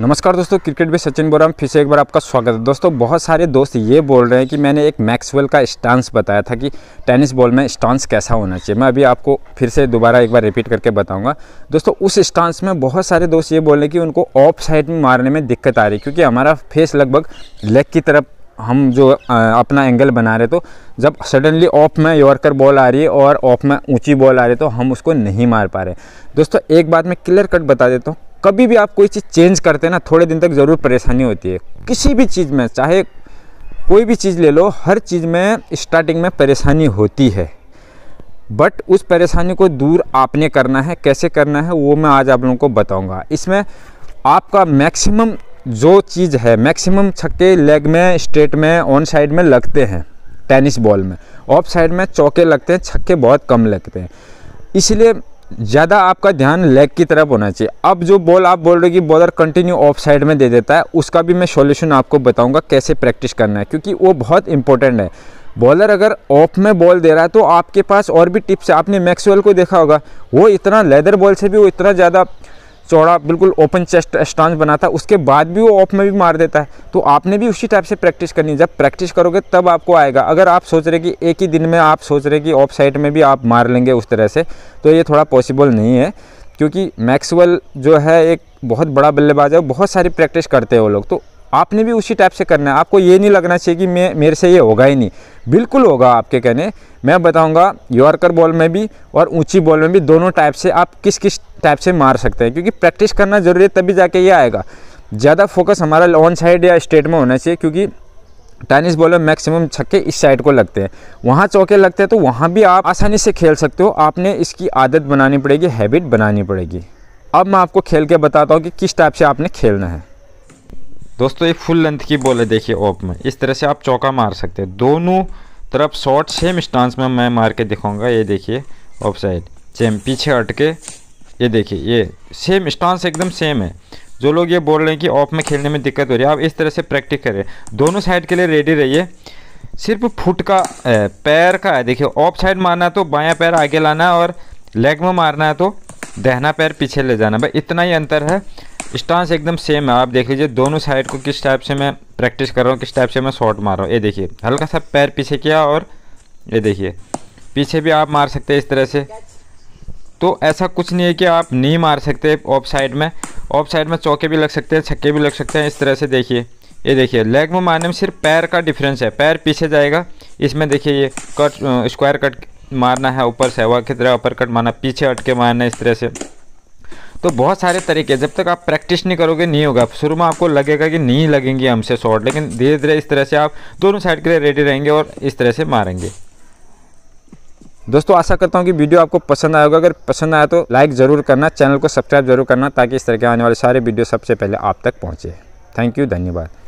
नमस्कार दोस्तों क्रिकेट में सचिन बोरा फिर से एक बार आपका स्वागत है दोस्तों बहुत सारे दोस्त ये बोल रहे हैं कि मैंने एक मैक्सवेल का स्टांस बताया था कि टेनिस बॉल में स्टांस कैसा होना चाहिए मैं अभी आपको फिर से दोबारा एक बार रिपीट करके बताऊंगा दोस्तों उस स्टांस में बहुत सारे दोस्त ये बोल रहे हैं कि उनको ऑफ साइड में मारने में दिक्कत आ रही क्योंकि हमारा फेस लगभग लेग की तरफ हम जो अपना एंगल बना रहे तो जब सडनली ऑफ में यॉर्कर बॉल आ रही है और ऑफ में ऊंची बॉल आ रही है तो हम उसको नहीं मार पा रहे दोस्तों एक बात मैं क्लियर कट बता देता हूँ कभी भी आप कोई चीज़ चेंज करते हैं ना थोड़े दिन तक ज़रूर परेशानी होती है किसी भी चीज़ में चाहे कोई भी चीज़ ले लो हर चीज़ में स्टार्टिंग में परेशानी होती है बट उस परेशानी को दूर आपने करना है कैसे करना है वो मैं आज आप लोगों को बताऊंगा इसमें आपका मैक्सिमम जो चीज़ है मैक्सिमम छक्के लेग में स्ट्रेट में ऑन साइड में लगते हैं टेनिस बॉल में ऑफ साइड में चौके लगते हैं छक्के बहुत कम लगते हैं इसलिए ज़्यादा आपका ध्यान लेग की तरफ होना चाहिए अब जो बॉल आप बोल रहे हो कि बॉलर कंटिन्यू ऑफ साइड में दे देता है उसका भी मैं सॉल्यूशन आपको बताऊंगा कैसे प्रैक्टिस करना है क्योंकि वो बहुत इंपॉर्टेंट है बॉलर अगर ऑफ में बॉल दे रहा है तो आपके पास और भी टिप्स है आपने मैक्सवेल को देखा होगा वो इतना लेदर बॉल से भी वो इतना ज़्यादा चौड़ा बिल्कुल ओपन चेस्ट स्टांस बनाता है उसके बाद भी वो ऑफ में भी मार देता है तो आपने भी उसी टाइप से प्रैक्टिस करनी है जब प्रैक्टिस करोगे तब आपको आएगा अगर आप सोच रहे कि एक ही दिन में आप सोच रहे कि ऑफ साइड में भी आप मार लेंगे उस तरह से तो ये थोड़ा पॉसिबल नहीं है क्योंकि मैक्सवेल जो है एक बहुत बड़ा बल्लेबाज है बहुत सारी प्रैक्टिस करते हैं वो लोग तो आपने भी उसी टाइप से करना है आपको ये नहीं लगना चाहिए कि मैं मेरे से ये होगा ही नहीं बिल्कुल होगा आपके कहने मैं बताऊंगा यॉर्कर बॉल में भी और ऊंची बॉल में भी दोनों टाइप से आप किस किस टाइप से मार सकते हैं क्योंकि प्रैक्टिस करना ज़रूरी है तभी जाके ये आएगा ज़्यादा फोकस हमारा ऑन साइड या स्टेट में होना चाहिए क्योंकि टेनिस बॉल में मैक्सिमम छक्के इस साइड को लगते हैं वहाँ चौके लगते हैं तो वहाँ भी आप आसानी से खेल सकते हो आपने इसकी आदत बनानी पड़ेगी हैबिट बनानी पड़ेगी अब मैं आपको खेल के बताता हूँ कि किस टाइप से आपने खेलना है दोस्तों एक फुल लेंथ की बॉल है देखिए ऑफ में इस तरह से आप चौका मार सकते हैं दोनों तरफ शॉर्ट सेम स्टांस में मैं मार के दिखाऊंगा ये देखिए ऑफ साइड सेम पीछे हट के ये देखिए ये सेम स्टांस एकदम सेम है जो लोग ये बोल रहे हैं कि ऑफ में खेलने में दिक्कत हो रही है आप इस तरह से प्रैक्टिस करें दोनों साइड के लिए रेडी रहिए सिर्फ फुट का पैर का है देखिए ऑफ साइड मारना है तो बाया पैर आगे लाना और लेग में मारना है तो दहना पैर पीछे ले जाना भाई इतना ही अंतर है स्टांस एकदम सेम है आप देख लीजिए दोनों साइड को किस टाइप से मैं प्रैक्टिस कर रहा हूँ किस टाइप से मैं शॉट मार रहा हूँ ये देखिए हल्का सा पैर पीछे किया और ये देखिए पीछे भी आप मार सकते हैं इस तरह से तो ऐसा कुछ नहीं है कि आप नहीं मार सकते ऑफ साइड में ऑफ साइड में चौके भी लग सकते हैं छक्के भी लग सकते हैं इस तरह से देखिए ये देखिए लेग में मारने में सिर्फ पैर का डिफरेंस है पैर पीछे जाएगा इसमें देखिए ये कट स्क्वायर कट मारना है ऊपर से हवा की तरह अपर कट मारना पीछे हट के मारना इस तरह से तो बहुत सारे तरीके जब तक आप प्रैक्टिस नहीं करोगे नहीं होगा शुरू में आपको लगेगा कि नहीं लगेंगे हमसे शॉट लेकिन धीरे धीरे इस तरह से आप दोनों साइड के लिए रेडी रहेंगे और इस तरह से मारेंगे दोस्तों आशा करता हूँ कि वीडियो आपको पसंद आएगा अगर पसंद आया तो लाइक ज़रूर करना चैनल को सब्सक्राइब जरूर करना ताकि इस तरह के आने वाले सारे वीडियो सबसे पहले आप तक पहुँचे थैंक यू धन्यवाद